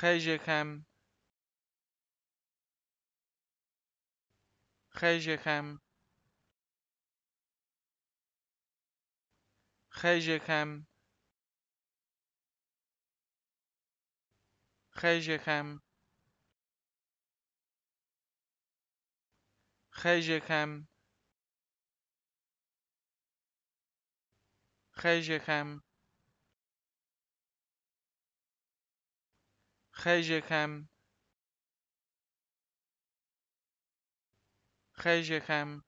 خای ژی خام خای ژی خم خای خای ژی